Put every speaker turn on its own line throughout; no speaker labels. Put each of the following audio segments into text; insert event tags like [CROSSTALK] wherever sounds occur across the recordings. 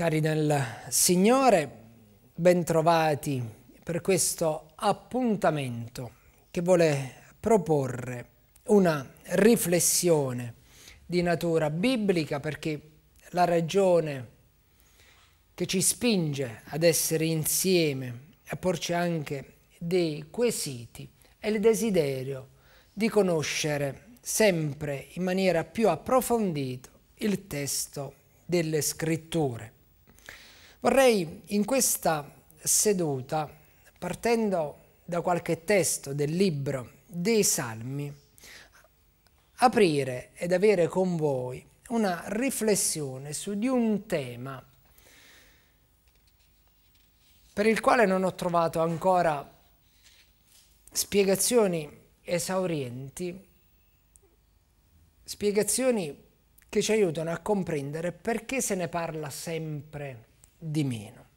Cari nel Signore, bentrovati per questo appuntamento che vuole proporre una riflessione di natura biblica perché la ragione che ci spinge ad essere insieme, a porci anche dei quesiti, è il desiderio di conoscere sempre in maniera più approfondita il testo delle scritture. Vorrei in questa seduta, partendo da qualche testo del libro dei Salmi, aprire ed avere con voi una riflessione su di un tema per il quale non ho trovato ancora spiegazioni esaurienti, spiegazioni che ci aiutano a comprendere perché se ne parla sempre di meno.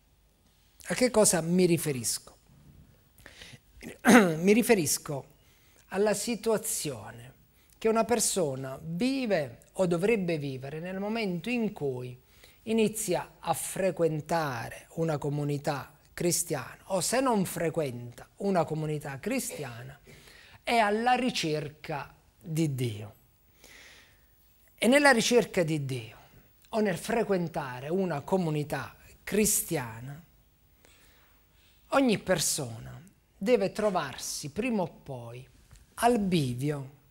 A che cosa mi riferisco? [CLEARS THROAT] mi riferisco alla situazione che una persona vive o dovrebbe vivere nel momento in cui inizia a frequentare una comunità cristiana o se non frequenta una comunità cristiana è alla ricerca di Dio. E nella ricerca di Dio o nel frequentare una comunità cristiana, ogni persona deve trovarsi prima o poi al bivio,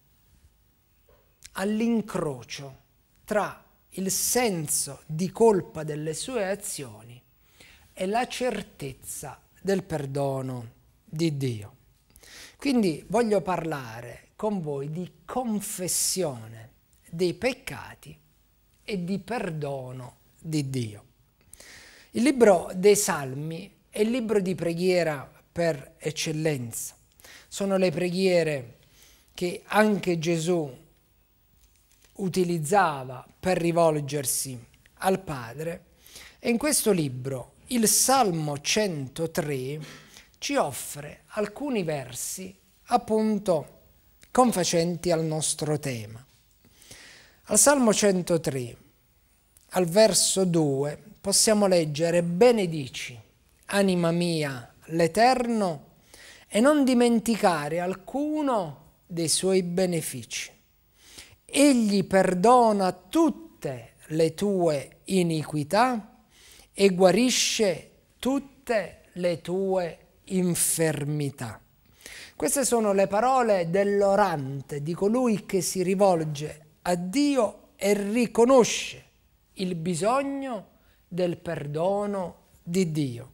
all'incrocio tra il senso di colpa delle sue azioni e la certezza del perdono di Dio. Quindi voglio parlare con voi di confessione dei peccati e di perdono di Dio. Il libro dei Salmi è il libro di preghiera per eccellenza. Sono le preghiere che anche Gesù utilizzava per rivolgersi al Padre. E in questo libro, il Salmo 103, ci offre alcuni versi appunto confacenti al nostro tema. Al Salmo 103, al verso 2, possiamo leggere benedici, anima mia, l'Eterno, e non dimenticare alcuno dei suoi benefici. Egli perdona tutte le tue iniquità e guarisce tutte le tue infermità. Queste sono le parole dell'orante, di colui che si rivolge a Dio e riconosce il bisogno del perdono di Dio.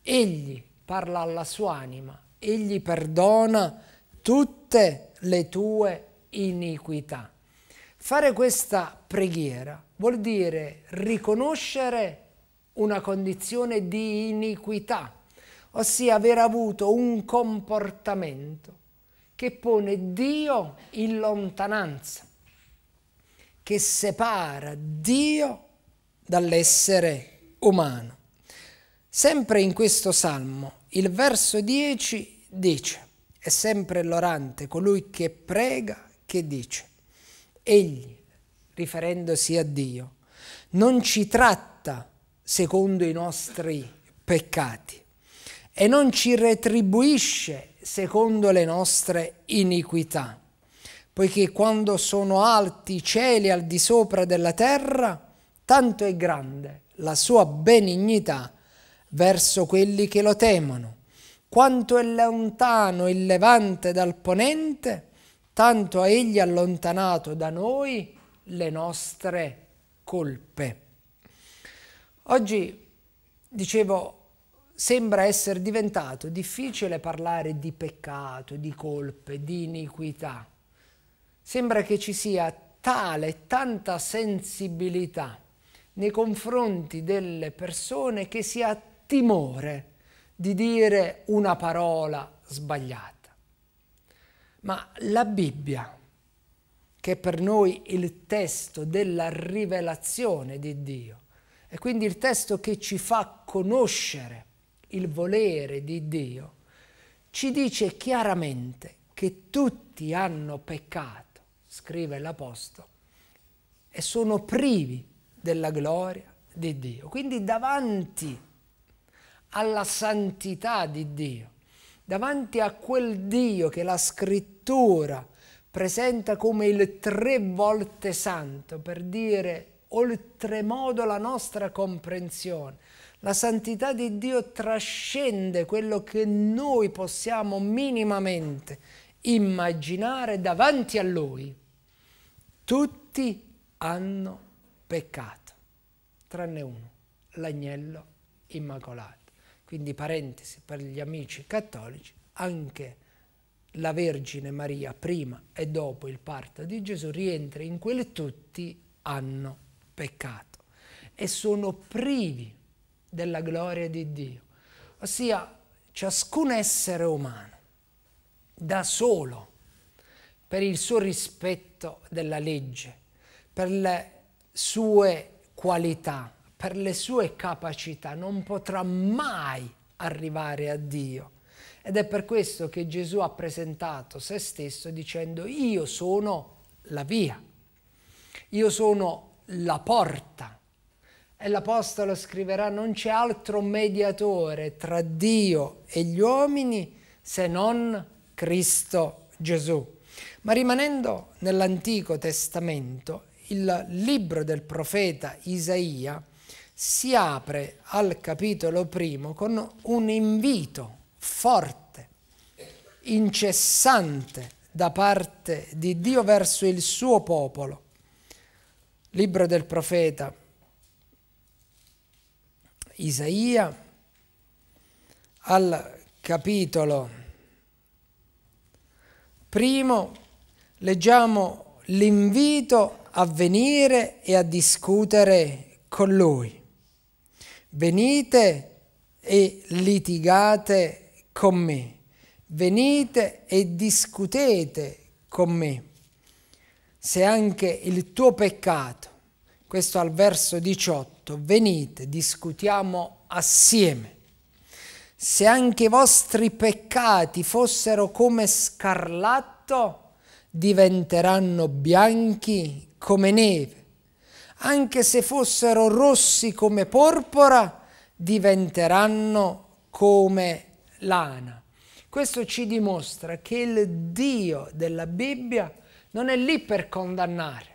Egli parla alla sua anima, egli perdona tutte le tue iniquità. Fare questa preghiera vuol dire riconoscere una condizione di iniquità, ossia aver avuto un comportamento che pone Dio in lontananza, che separa Dio dall'essere umano. Sempre in questo salmo, il verso 10 dice, è sempre l'orante, colui che prega, che dice, egli, riferendosi a Dio, non ci tratta secondo i nostri peccati e non ci retribuisce secondo le nostre iniquità, poiché quando sono alti i cieli al di sopra della terra, tanto è grande la sua benignità verso quelli che lo temono. Quanto è lontano il levante dal ponente, tanto ha egli allontanato da noi le nostre colpe. Oggi, dicevo, sembra essere diventato difficile parlare di peccato, di colpe, di iniquità. Sembra che ci sia tale, tanta sensibilità nei confronti delle persone che si ha timore di dire una parola sbagliata. Ma la Bibbia, che è per noi il testo della rivelazione di Dio, e quindi il testo che ci fa conoscere il volere di Dio, ci dice chiaramente che tutti hanno peccato, scrive l'Apostolo, e sono privi della gloria di Dio. Quindi davanti alla santità di Dio, davanti a quel Dio che la scrittura presenta come il tre volte santo, per dire oltremodo la nostra comprensione. La santità di Dio trascende quello che noi possiamo minimamente immaginare davanti a Lui. Tutti hanno peccato, tranne uno, l'agnello immacolato. Quindi parentesi per gli amici cattolici, anche la Vergine Maria prima e dopo il parto di Gesù rientra in quel tutti hanno peccato e sono privi della gloria di Dio. Ossia ciascun essere umano da solo per il suo rispetto della legge, per le sue qualità, per le sue capacità, non potrà mai arrivare a Dio. Ed è per questo che Gesù ha presentato se stesso dicendo io sono la via, io sono la porta. E l'Apostolo scriverà non c'è altro mediatore tra Dio e gli uomini se non Cristo Gesù. Ma rimanendo nell'Antico Testamento, il libro del profeta Isaia si apre al capitolo primo con un invito forte, incessante da parte di Dio verso il suo popolo. Libro del profeta Isaia al capitolo primo leggiamo l'invito a venire e a discutere con lui. Venite e litigate con me. Venite e discutete con me. Se anche il tuo peccato, questo al verso 18, venite, discutiamo assieme. Se anche i vostri peccati fossero come scarlatto, diventeranno bianchi come neve. Anche se fossero rossi come porpora, diventeranno come lana. Questo ci dimostra che il Dio della Bibbia non è lì per condannare.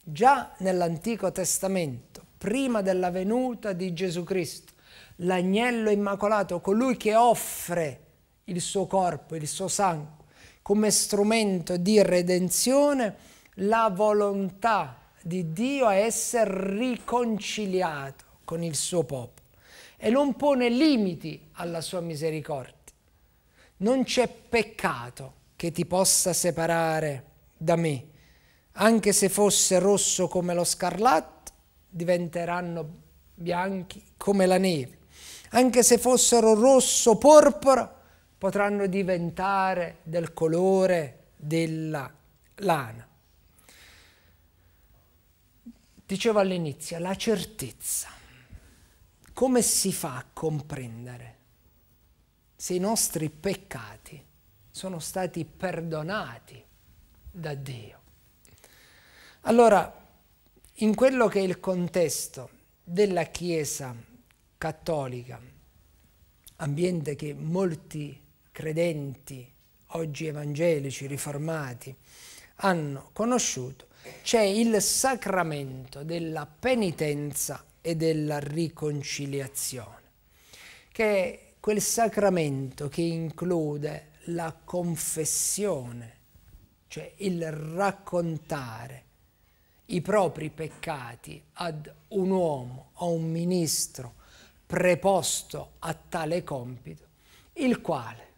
Già nell'Antico Testamento, prima della venuta di Gesù Cristo, l'agnello immacolato, colui che offre il suo corpo, il suo sangue, come strumento di redenzione la volontà di Dio a essere riconciliato con il suo popolo e non pone limiti alla sua misericordia. Non c'è peccato che ti possa separare da me, anche se fosse rosso come lo scarlatto, diventeranno bianchi come la neve, anche se fossero rosso porpora, potranno diventare del colore della lana. Dicevo all'inizio, la certezza. Come si fa a comprendere se i nostri peccati sono stati perdonati da Dio? Allora, in quello che è il contesto della Chiesa cattolica, ambiente che molti credenti, oggi evangelici, riformati, hanno conosciuto, c'è il sacramento della penitenza e della riconciliazione, che è quel sacramento che include la confessione, cioè il raccontare i propri peccati ad un uomo o un ministro preposto a tale compito, il quale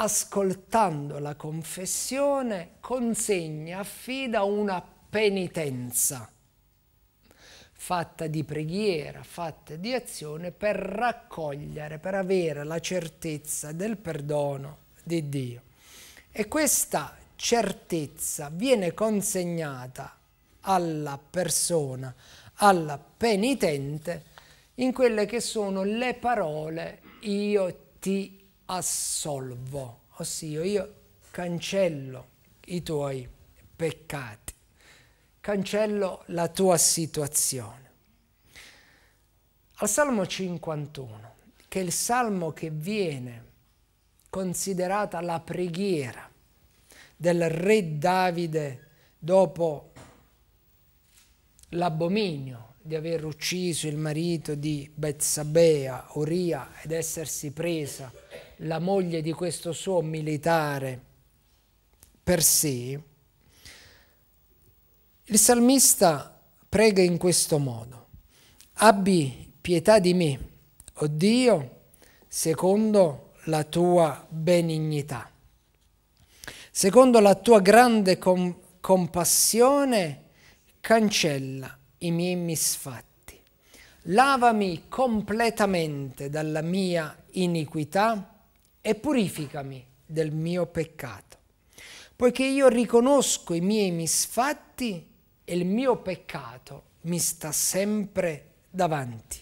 ascoltando la confessione, consegna, affida una penitenza fatta di preghiera, fatta di azione per raccogliere, per avere la certezza del perdono di Dio. E questa certezza viene consegnata alla persona, alla penitente, in quelle che sono le parole io ti assolvo, ossia io cancello i tuoi peccati, cancello la tua situazione. Al Salmo 51, che è il salmo che viene considerata la preghiera del re Davide dopo l'abominio di aver ucciso il marito di Bezzabea, Uria, ed essersi presa la moglie di questo suo militare per sé, il salmista prega in questo modo, abbi pietà di me, o oh Dio, secondo la tua benignità, secondo la tua grande com compassione, cancella i miei misfatti. Lavami completamente dalla mia iniquità e purificami del mio peccato, poiché io riconosco i miei misfatti e il mio peccato mi sta sempre davanti.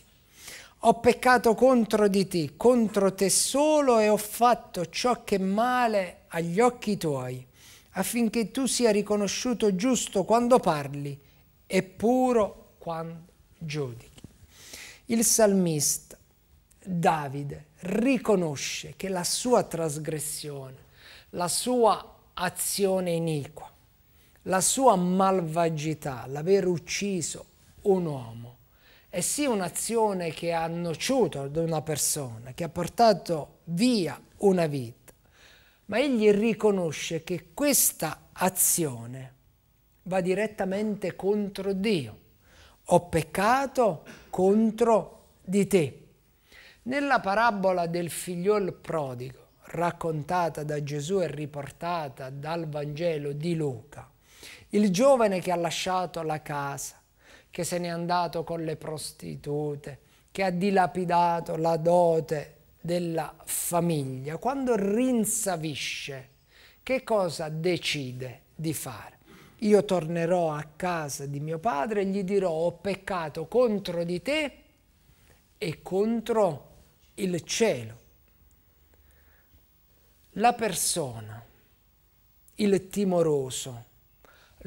Ho peccato contro di te, contro te solo e ho fatto ciò che è male agli occhi tuoi, affinché tu sia riconosciuto giusto quando parli e puro quando giudichi. Il salmista Davide riconosce che la sua trasgressione, la sua azione iniqua, la sua malvagità, l'aver ucciso un uomo, è sì un'azione che ha nociuto ad una persona, che ha portato via una vita, ma egli riconosce che questa azione va direttamente contro Dio. Ho peccato contro di te. Nella parabola del figliol prodigo, raccontata da Gesù e riportata dal Vangelo di Luca, il giovane che ha lasciato la casa, che se n'è andato con le prostitute, che ha dilapidato la dote della famiglia, quando rinsavisce, che cosa decide di fare? Io tornerò a casa di mio padre e gli dirò ho peccato contro di te e contro il cielo, la persona, il timoroso,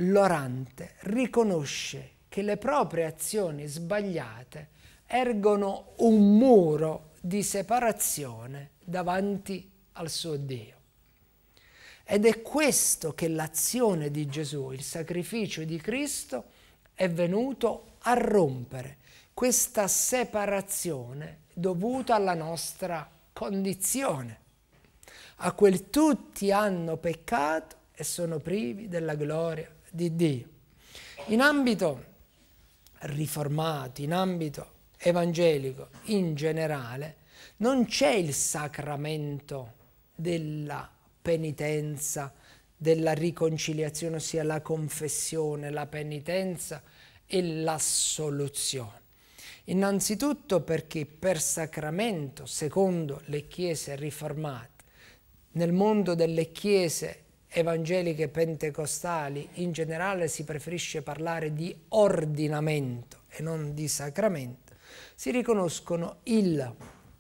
l'orante riconosce che le proprie azioni sbagliate ergono un muro di separazione davanti al suo Dio. Ed è questo che l'azione di Gesù, il sacrificio di Cristo, è venuto a rompere questa separazione dovuto alla nostra condizione, a quel tutti hanno peccato e sono privi della gloria di Dio. In ambito riformato, in ambito evangelico in generale, non c'è il sacramento della penitenza, della riconciliazione, ossia la confessione, la penitenza e l'assoluzione. Innanzitutto perché per sacramento, secondo le chiese riformate, nel mondo delle chiese evangeliche pentecostali in generale si preferisce parlare di ordinamento e non di sacramento, si riconoscono il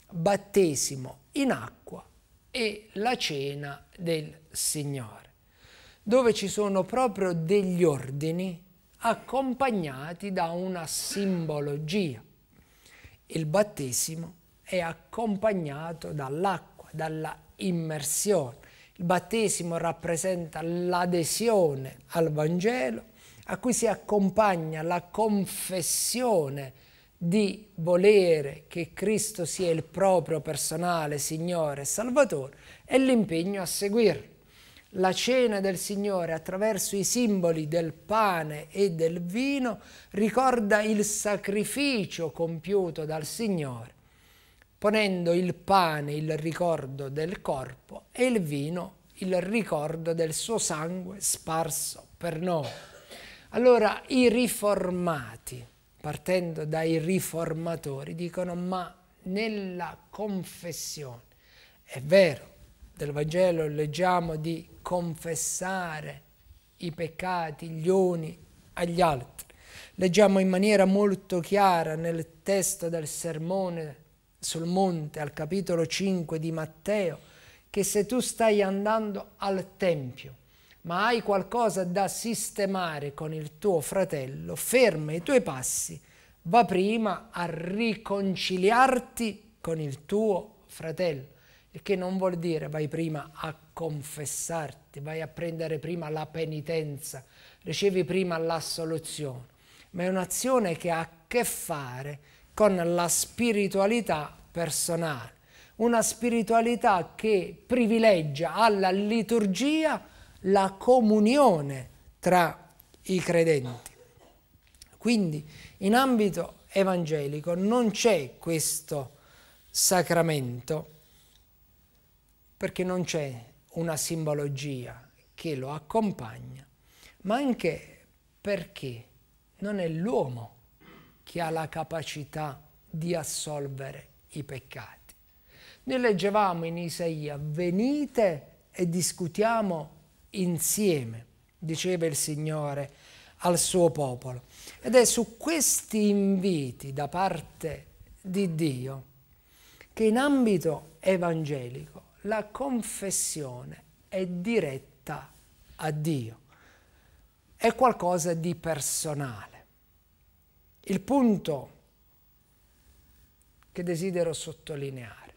battesimo in acqua e la cena del Signore, dove ci sono proprio degli ordini accompagnati da una simbologia. Il battesimo è accompagnato dall'acqua, dalla immersione. Il battesimo rappresenta l'adesione al Vangelo a cui si accompagna la confessione di volere che Cristo sia il proprio personale Signore e Salvatore e l'impegno a seguirlo la cena del Signore attraverso i simboli del pane e del vino ricorda il sacrificio compiuto dal Signore, ponendo il pane il ricordo del corpo e il vino il ricordo del suo sangue sparso per noi. Allora i riformati, partendo dai riformatori, dicono ma nella confessione è vero del Vangelo leggiamo di confessare i peccati, gli uni agli altri. Leggiamo in maniera molto chiara nel testo del sermone sul monte al capitolo 5 di Matteo che se tu stai andando al Tempio ma hai qualcosa da sistemare con il tuo fratello, ferma i tuoi passi, va prima a riconciliarti con il tuo fratello il che non vuol dire vai prima a confessarti, vai a prendere prima la penitenza, ricevi prima l'assoluzione, ma è un'azione che ha a che fare con la spiritualità personale, una spiritualità che privilegia alla liturgia la comunione tra i credenti. Quindi in ambito evangelico non c'è questo sacramento perché non c'è una simbologia che lo accompagna, ma anche perché non è l'uomo che ha la capacità di assolvere i peccati. Noi leggevamo in Isaia, venite e discutiamo insieme, diceva il Signore al suo popolo. Ed è su questi inviti da parte di Dio che in ambito evangelico la confessione è diretta a Dio, è qualcosa di personale. Il punto che desidero sottolineare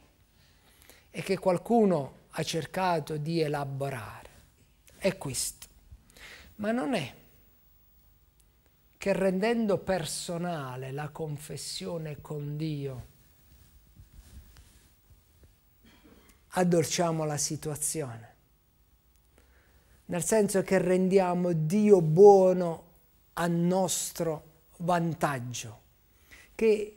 e che qualcuno ha cercato di elaborare è questo, ma non è che rendendo personale la confessione con Dio addolciamo la situazione. Nel senso che rendiamo Dio buono a nostro vantaggio, che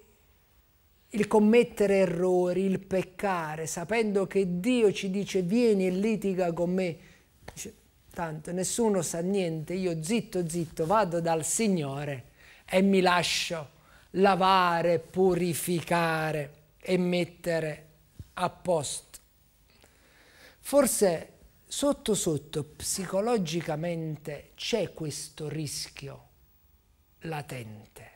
il commettere errori, il peccare, sapendo che Dio ci dice vieni e litiga con me, dice, tanto nessuno sa niente, io zitto zitto vado dal Signore e mi lascio lavare, purificare e mettere a posto. Forse sotto sotto psicologicamente c'è questo rischio latente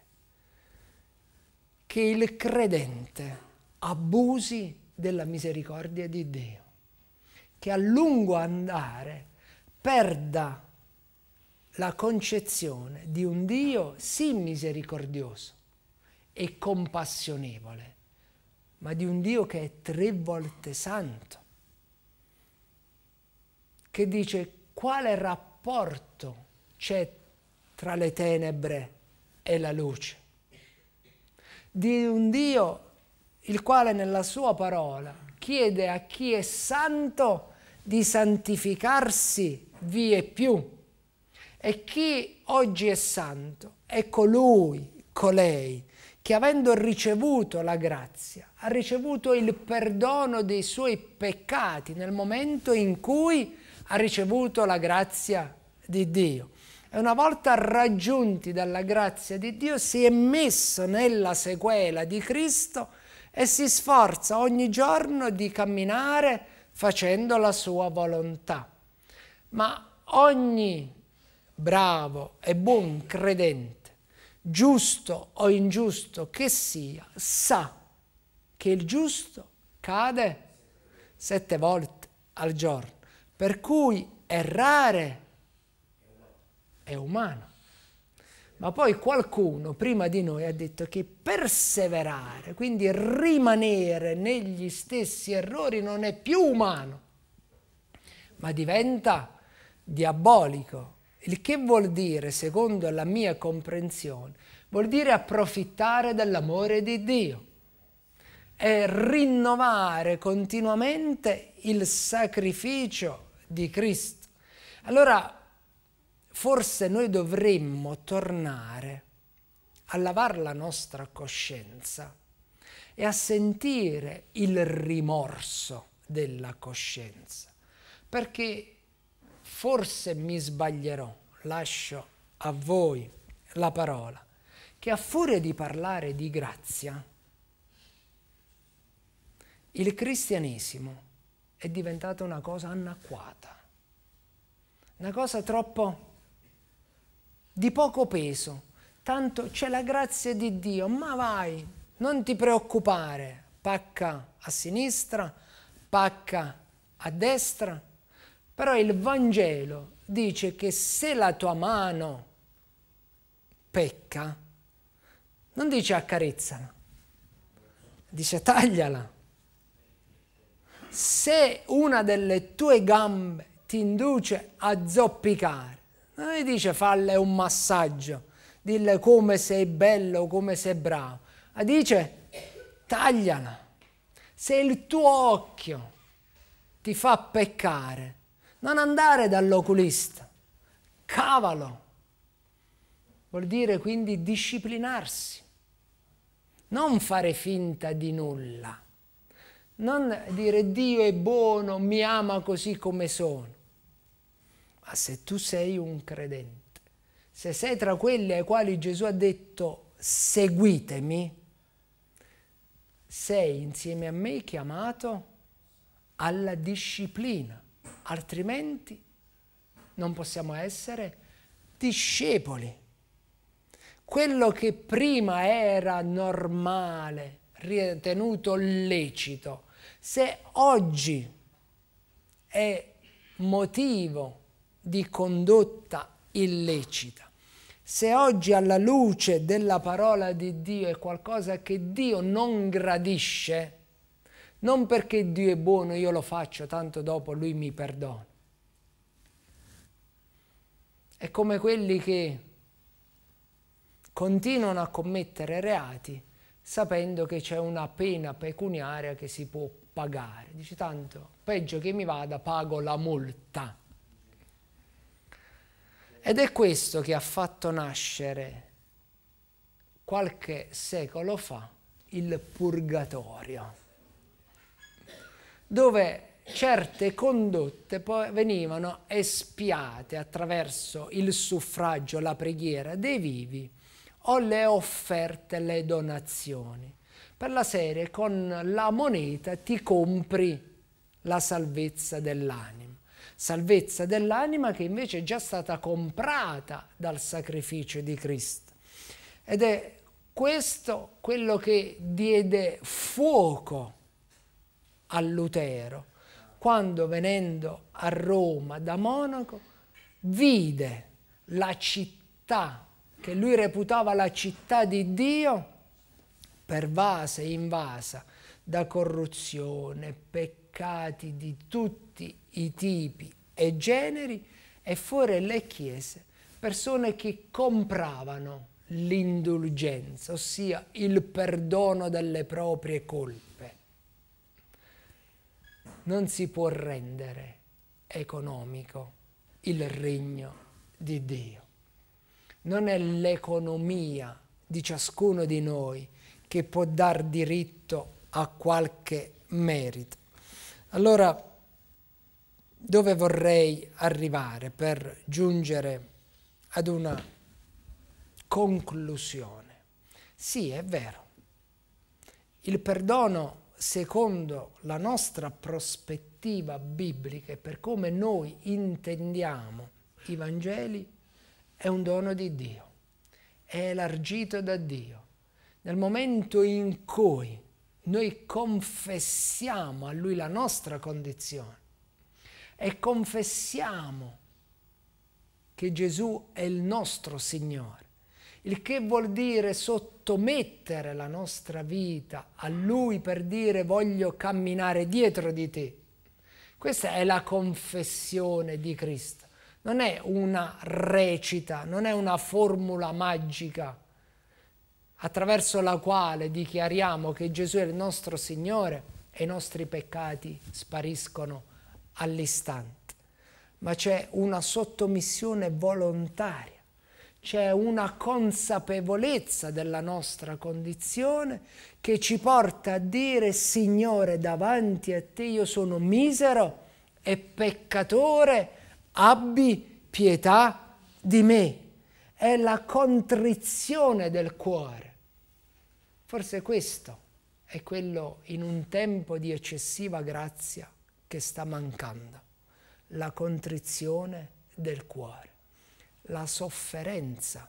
che il credente abusi della misericordia di Dio, che a lungo andare perda la concezione di un Dio sì misericordioso e compassionevole, ma di un Dio che è tre volte santo che dice quale rapporto c'è tra le tenebre e la luce. Di un Dio il quale nella sua parola chiede a chi è santo di santificarsi vie più. E chi oggi è santo è colui, colei, che avendo ricevuto la grazia, ha ricevuto il perdono dei suoi peccati nel momento in cui ha ricevuto la grazia di Dio. E una volta raggiunti dalla grazia di Dio si è messo nella sequela di Cristo e si sforza ogni giorno di camminare facendo la sua volontà. Ma ogni bravo e buon credente, giusto o ingiusto che sia, sa che il giusto cade sette volte al giorno. Per cui errare è umano. Ma poi qualcuno prima di noi ha detto che perseverare, quindi rimanere negli stessi errori, non è più umano, ma diventa diabolico. Il che vuol dire, secondo la mia comprensione, vuol dire approfittare dell'amore di Dio e rinnovare continuamente il sacrificio di Cristo. Allora forse noi dovremmo tornare a lavare la nostra coscienza e a sentire il rimorso della coscienza, perché forse mi sbaglierò, lascio a voi la parola, che a furia di parlare di grazia, il cristianesimo è diventata una cosa anacquata, una cosa troppo di poco peso. Tanto c'è la grazia di Dio, ma vai, non ti preoccupare. Pacca a sinistra, pacca a destra. Però il Vangelo dice che se la tua mano pecca, non dice accarezzala, dice tagliala se una delle tue gambe ti induce a zoppicare, non gli dice falle un massaggio, dille come sei bello, come sei bravo, ma dice tagliala. Se il tuo occhio ti fa peccare, non andare dall'oculista, cavalo. Vuol dire quindi disciplinarsi, non fare finta di nulla non dire Dio è buono, mi ama così come sono, ma se tu sei un credente, se sei tra quelli ai quali Gesù ha detto seguitemi, sei insieme a me chiamato alla disciplina, altrimenti non possiamo essere discepoli. Quello che prima era normale, ritenuto lecito, se oggi è motivo di condotta illecita, se oggi alla luce della parola di Dio è qualcosa che Dio non gradisce, non perché Dio è buono, io lo faccio, tanto dopo lui mi perdona. È come quelli che continuano a commettere reati sapendo che c'è una pena pecuniaria che si può pagare. Dici tanto, peggio che mi vada, pago la multa. Ed è questo che ha fatto nascere qualche secolo fa il purgatorio, dove certe condotte poi venivano espiate attraverso il suffragio, la preghiera dei vivi o le offerte, le donazioni per la serie con la moneta ti compri la salvezza dell'anima. Salvezza dell'anima che invece è già stata comprata dal sacrificio di Cristo. Ed è questo quello che diede fuoco a Lutero quando venendo a Roma da monaco vide la città che lui reputava la città di Dio pervasa e invasa da corruzione, peccati di tutti i tipi e generi, e fuori le chiese persone che compravano l'indulgenza, ossia il perdono delle proprie colpe. Non si può rendere economico il regno di Dio. Non è l'economia di ciascuno di noi che può dar diritto a qualche merito. Allora, dove vorrei arrivare per giungere ad una conclusione? Sì, è vero. Il perdono, secondo la nostra prospettiva biblica e per come noi intendiamo i Vangeli, è un dono di Dio, è elargito da Dio nel momento in cui noi confessiamo a Lui la nostra condizione e confessiamo che Gesù è il nostro Signore, il che vuol dire sottomettere la nostra vita a Lui per dire voglio camminare dietro di te. Questa è la confessione di Cristo, non è una recita, non è una formula magica attraverso la quale dichiariamo che Gesù è il nostro Signore e i nostri peccati spariscono all'istante. Ma c'è una sottomissione volontaria, c'è una consapevolezza della nostra condizione che ci porta a dire Signore davanti a te io sono misero e peccatore, abbi pietà di me. È la contrizione del cuore Forse questo è quello in un tempo di eccessiva grazia che sta mancando, la contrizione del cuore, la sofferenza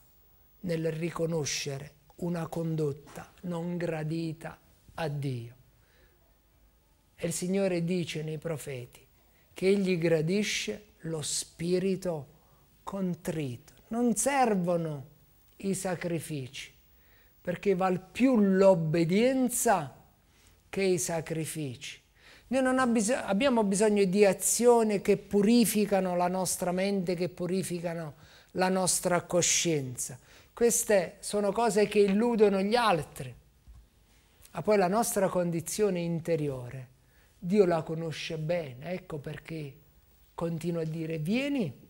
nel riconoscere una condotta non gradita a Dio. E il Signore dice nei profeti che Egli gradisce lo spirito contrito. Non servono i sacrifici, perché val più l'obbedienza che i sacrifici. Noi bisog abbiamo bisogno di azioni che purificano la nostra mente, che purificano la nostra coscienza. Queste sono cose che illudono gli altri. Ma poi la nostra condizione interiore, Dio la conosce bene, ecco perché continua a dire vieni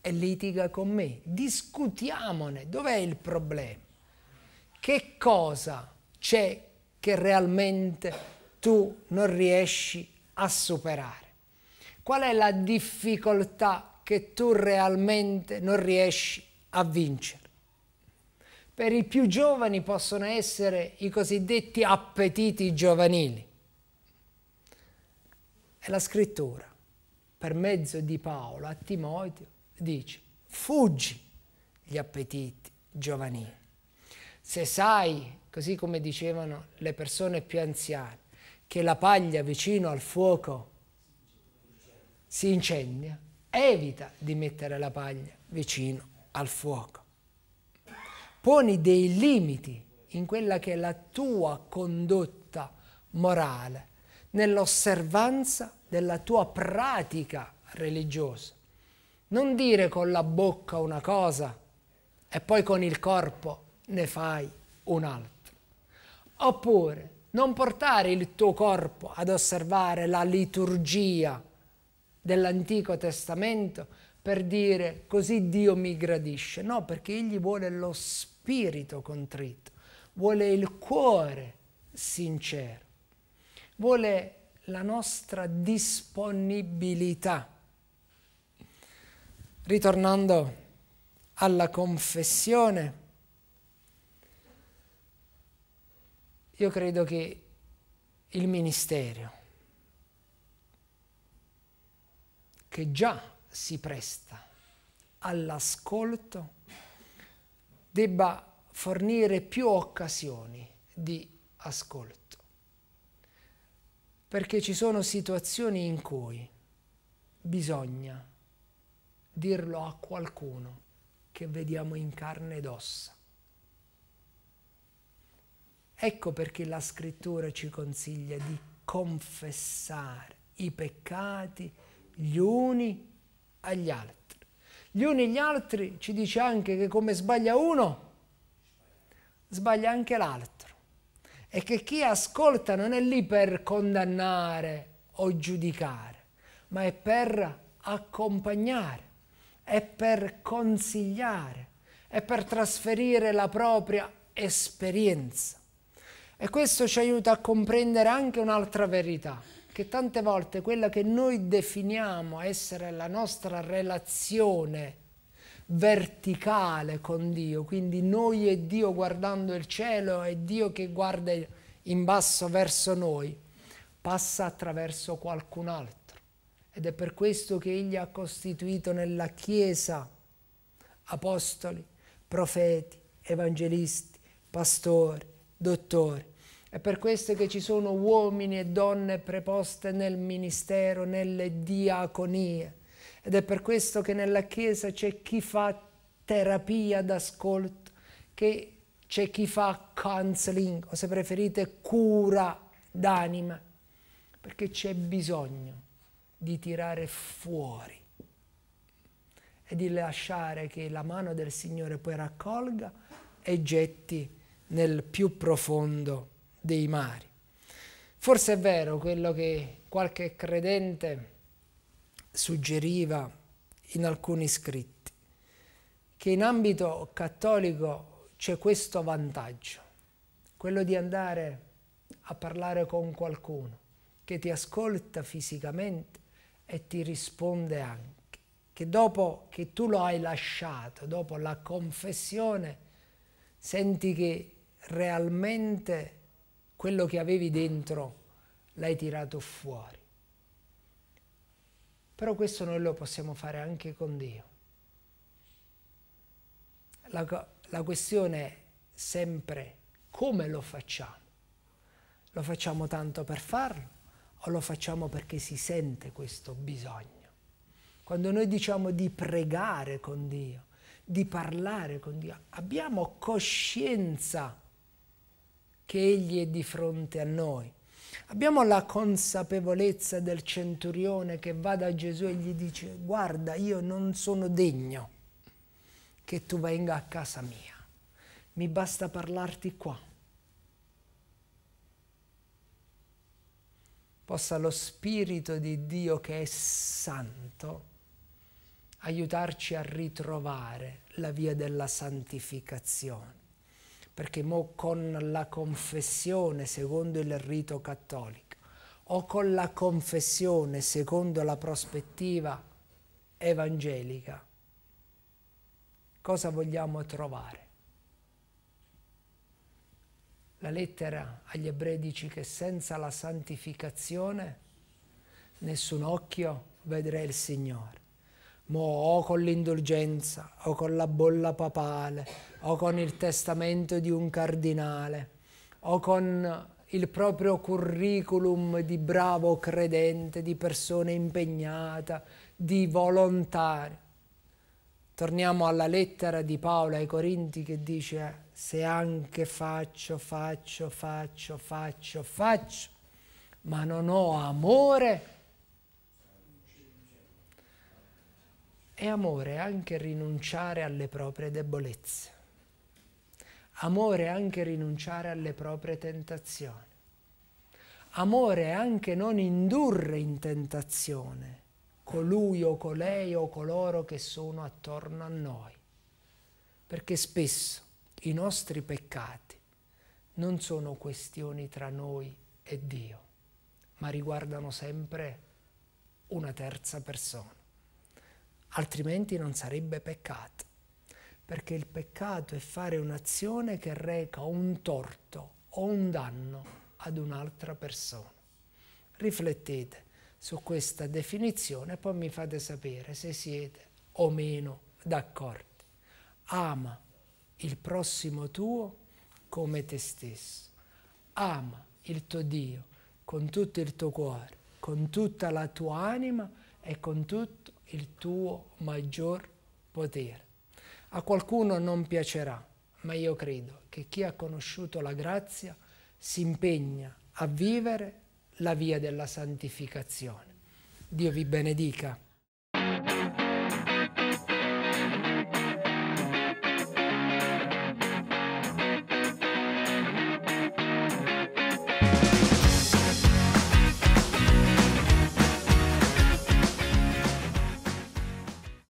e litiga con me, discutiamone, dov'è il problema? che cosa c'è che realmente tu non riesci a superare? Qual è la difficoltà che tu realmente non riesci a vincere? Per i più giovani possono essere i cosiddetti appetiti giovanili. E la scrittura, per mezzo di Paolo a Timoteo, dice, fuggi gli appetiti giovanili. Se sai, così come dicevano le persone più anziane, che la paglia vicino al fuoco si incendia, evita di mettere la paglia vicino al fuoco. Poni dei limiti in quella che è la tua condotta morale, nell'osservanza della tua pratica religiosa. Non dire con la bocca una cosa e poi con il corpo ne fai un altro. Oppure non portare il tuo corpo ad osservare la liturgia dell'Antico Testamento per dire così Dio mi gradisce. No, perché Egli vuole lo spirito contrito, vuole il cuore sincero, vuole la nostra disponibilità. Ritornando alla confessione, Io credo che il ministero, che già si presta all'ascolto, debba fornire più occasioni di ascolto. Perché ci sono situazioni in cui bisogna dirlo a qualcuno che vediamo in carne ed ossa. Ecco perché la scrittura ci consiglia di confessare i peccati gli uni agli altri. Gli uni agli altri ci dice anche che come sbaglia uno, sbaglia anche l'altro. E che chi ascolta non è lì per condannare o giudicare, ma è per accompagnare, è per consigliare, è per trasferire la propria esperienza e questo ci aiuta a comprendere anche un'altra verità, che tante volte quella che noi definiamo essere la nostra relazione verticale con Dio, quindi noi e Dio guardando il cielo e Dio che guarda in basso verso noi, passa attraverso qualcun altro. Ed è per questo che Egli ha costituito nella Chiesa apostoli, profeti, evangelisti, pastori, dottori è per questo che ci sono uomini e donne preposte nel ministero, nelle diaconie. Ed è per questo che nella Chiesa c'è chi fa terapia d'ascolto, che c'è chi fa counseling, o se preferite cura d'anima, perché c'è bisogno di tirare fuori e di lasciare che la mano del Signore poi raccolga e getti nel più profondo dei mari. Forse è vero quello che qualche credente suggeriva in alcuni scritti, che in ambito cattolico c'è questo vantaggio, quello di andare a parlare con qualcuno che ti ascolta fisicamente e ti risponde anche, che dopo che tu lo hai lasciato, dopo la confessione, senti che realmente quello che avevi dentro l'hai tirato fuori. Però questo noi lo possiamo fare anche con Dio. La, la questione è sempre come lo facciamo. Lo facciamo tanto per farlo o lo facciamo perché si sente questo bisogno? Quando noi diciamo di pregare con Dio, di parlare con Dio, abbiamo coscienza di che Egli è di fronte a noi. Abbiamo la consapevolezza del centurione che va da Gesù e gli dice guarda io non sono degno che tu venga a casa mia, mi basta parlarti qua. Possa lo Spirito di Dio che è santo aiutarci a ritrovare la via della santificazione perché mo con la confessione secondo il rito cattolico o con la confessione secondo la prospettiva evangelica, cosa vogliamo trovare? La lettera agli ebrei dice che senza la santificazione nessun occhio vedrà il Signore. Mo o con l'indulgenza, o con la bolla papale, o con il testamento di un cardinale, o con il proprio curriculum di bravo credente, di persona impegnata, di volontario. Torniamo alla lettera di Paolo ai Corinti che dice se anche faccio, faccio, faccio, faccio, faccio, ma non ho amore, È amore anche rinunciare alle proprie debolezze. Amore anche rinunciare alle proprie tentazioni. Amore anche non indurre in tentazione colui o colei o coloro che sono attorno a noi. Perché spesso i nostri peccati non sono questioni tra noi e Dio, ma riguardano sempre una terza persona altrimenti non sarebbe peccato, perché il peccato è fare un'azione che reca un torto o un danno ad un'altra persona. Riflettete su questa definizione e poi mi fate sapere se siete o meno d'accordo. Ama il prossimo tuo come te stesso. Ama il tuo Dio con tutto il tuo cuore, con tutta la tua anima e con tutto il tuo maggior potere. A qualcuno non piacerà, ma io credo che chi ha conosciuto la grazia si impegna a vivere la via della santificazione. Dio vi benedica.